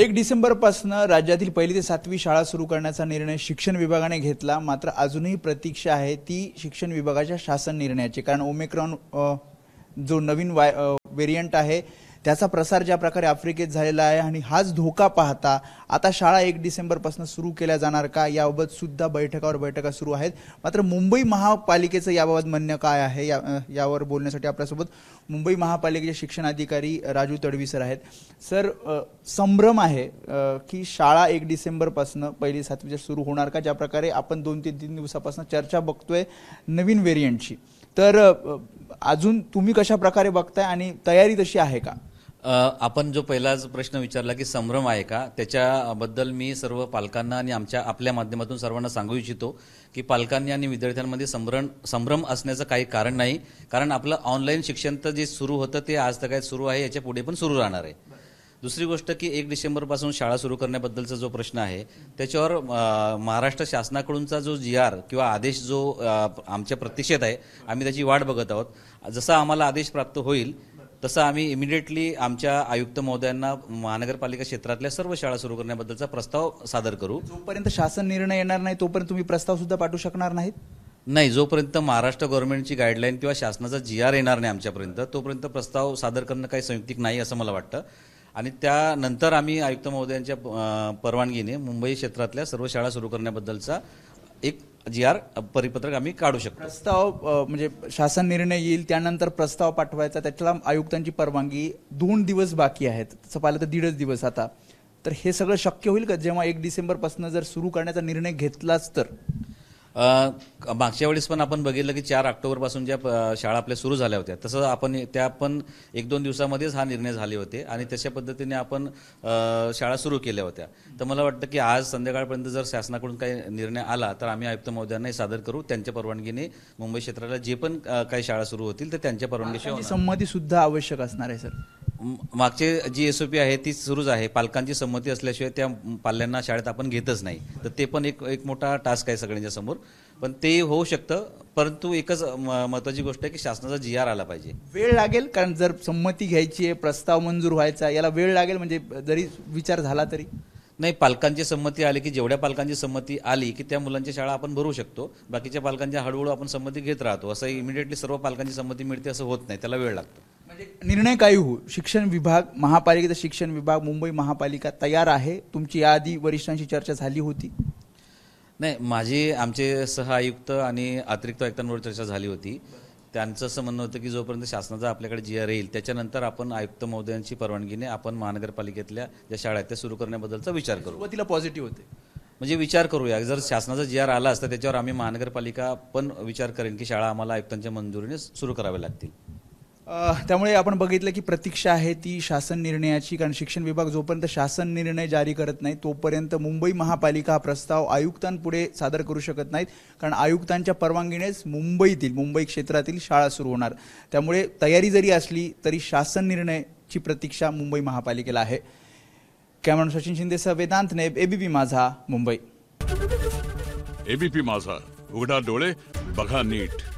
एक डिसेंबरपासनं राज्यातील पहिली ते सातवी शाळा सुरू करण्याचा निर्णय शिक्षण विभागाने घेतला मात्र अजूनही प्रतीक्षा आहे ती शिक्षण विभागाच्या शासन निर्णयाची कारण ओमेक्रॉन जो नवीन वाय आहे त्याचा प्रसार ज्या प्रकारे आफ्रिकेत झालेला आहे आणि हाच धोका पाहता आता शाळा एक डिसेंबरपासून सुरू केल्या जाणार का याबाबत सुद्धा बैठकावर बैठका सुरू आहेत मात्र मुंबई महापालिकेचं याबाबत म्हणणं काय आहे या यावर बोलण्यासाठी आपल्यासोबत मुंबई महापालिकेचे शिक्षण अधिकारी राजू तडवी सर आहेत सर संभ्रम आहे की शाळा एक डिसेंबरपासून पहिली सातवीच्या सुरू होणार का ज्या प्रकारे आपण दोन तीन तीन दिवसापासून चर्चा बघतोय नवीन व्हेरियंटची तर अजून तुम्ही कशा प्रकारे बघताय आणि तयारी तशी आहे का आपण जो पहिलाच प्रश्न विचारला की संभ्रम आहे का त्याच्याबद्दल मी सर्व पालकांना आणि आमच्या आपल्या माध्यमातून सर्वांना सांगू इच्छितो की पालकांनी आणि विद्यार्थ्यांमध्ये संभ्रम संभ्रम असण्याचं काही कारण नाही कारण आपलं ऑनलाईन शिक्षण तर जे सुरू होतं ते आज तर काय सुरू आहे याच्या पुढे पण सुरू राहणार आहे दुसरी गोष्ट की एक डिसेंबरपासून शाळा सुरू करण्याबद्दलचा जो प्रश्न आहे त्याच्यावर महाराष्ट्र शासनाकडूनचा जो जी आर किंवा आदेश जो आमच्या प्रतीक्षेत आहे आम्ही त्याची वाट बघत आहोत जसा आम्हाला आदेश प्राप्त होईल तसं आम्ही इमिडिएटली आमच्या आयुक्त महोदयांना महानगरपालिका क्षेत्रातल्या सर्व शाळा सुरू करण्याबद्दलचा प्रस्ताव सादर करू जोपर्यंत शासन निर्णय येणार नाही तोपर्यंत तुम्ही प्रस्ताव सुद्धा पाठवू शकणार नाहीत नाही जोपर्यंत महाराष्ट्र गव्हर्नमेंटची गाईडलाईन किंवा शासनाचा जी आर येणार नाही आमच्यापर्यंत तोपर्यंत प्रस्ताव सादर करणं काही संयुक्तिक नाही असं मला वाटतं आणि त्यानंतर आम्ही आयुक्त महोदयांच्या परवानगीने मुंबई क्षेत्रातल्या सर्व शाळा सुरू करण्याबद्दलचा एक जी आर परिपत्रक आम्ही काढू शकतो प्रस्ताव म्हणजे शासन निर्णय येईल त्यानंतर प्रस्ताव पाठवायचा त्याच्याला आयुक्तांची परवानगी दोन दिवस बाकी आहेत तसं पाहिलं तर दीडच दिवस आता तर हे सगळं शक्य होईल का जेव्हा एक डिसेंबरपासून जर सुरू करण्याचा निर्णय घेतलाच तर मागच्या वेळेस पण आपण बघितलं की चार ऑक्टोबरपासून ज्या शाळा आपल्या सुरू झाल्या होत्या तसं आपण त्या पण एक दोन दिवसामध्येच हा निर्णय झाले होते आणि तशा पद्धतीने आपण शाळा सुरू केल्या होत्या तर मला वाटतं की आज संध्याकाळपर्यंत जर शासनाकडून काही निर्णय आला तर आम्ही आयुक्त महोदयांनाही सादर करू त्यांच्या परवानगीने मुंबई क्षेत्राला जे पण काही शाळा सुरू होतील तर त्यांच्या परवानगीशिवाय संमती सुद्धा आवश्यक असणार आहे सर मागचे जी एस ओ पी आहे ती सुरूच आहे पालकांची संमती असल्याशिवाय त्या पाल्यांना शाळेत आपण घेतच नाही तर ते पण एक एक मोठा टास्क आहे सगळ्यांच्या समोर पण ते होऊ शकतं परंतु एकच महत्वाची गोष्ट आहे की शासनाचा जी आर आला पाहिजे वेळ लागेल कारण जर संमती घ्यायची आहे प्रस्ताव मंजूर व्हायचा याला वेळ लागेल म्हणजे जरी विचार झाला तरी नाही पालकांची संमती आली की जेवढ्या पालकांची संमती आली की त्या मुलांची शाळा आपण भरू शकतो बाकीच्या पालकांच्या हळूहळू आपण संमती घेत राहतो असं इमिडिएटली सर्व पालकांची संमती मिळते असं होत नाही त्याला वेळ लागतो म्हणजे निर्णय काय होऊ शिक्षण विभाग महापालिकेचा शिक्षण विभाग मुंबई महापालिका तयार आहे तुमची याआधी वरिष्ठांशी चर्चा झाली होती नाही माझी आमचे सह आयुक्त आणि अतिरिक्त आयुक्तांवर चर्चा झाली होती त्यांचं असं म्हणणं होतं की जोपर्यंत शासनाचा आपल्याकडे जी आर येईल त्याच्यानंतर आपण आयुक्त महोदयांची परवानगीने आपण महानगरपालिकेतल्या ज्या शाळा आहेत त्या सुरू करण्याबद्दलचा विचार करू तिला पॉझिटिव्ह होते म्हणजे विचार करूया जर शासनाचा जी आर आला असता त्याच्यावर आम्ही महानगरपालिका पण विचार करेन की शाळा आम्हाला आयुक्तांच्या मंजुरीने सुरू कराव्या लागतील त्यामुळे आपण बघितलं की प्रतीक्षा आहे ती शासन निर्णयाची कारण शिक्षण विभाग जोपर्यंत शासन निर्णय जारी करत नाही तोपर्यंत मुंबई महापालिका हा प्रस्ताव आयुक्तांपुढे सादर करू शकत नाहीत कारण आयुक्तांच्या परवानगीनेच मुंबईतील मुंबई क्षेत्रातील शाळा सुरू होणार त्यामुळे तयारी जरी असली तरी शासन निर्णयची प्रतीक्षा मुंबई महापालिकेला आहे म्हणू सचिन शिंदेसह वेदांत नेब एबीपी माझा मुंबई एबीपी माझा उघडा डोळे बघा नीट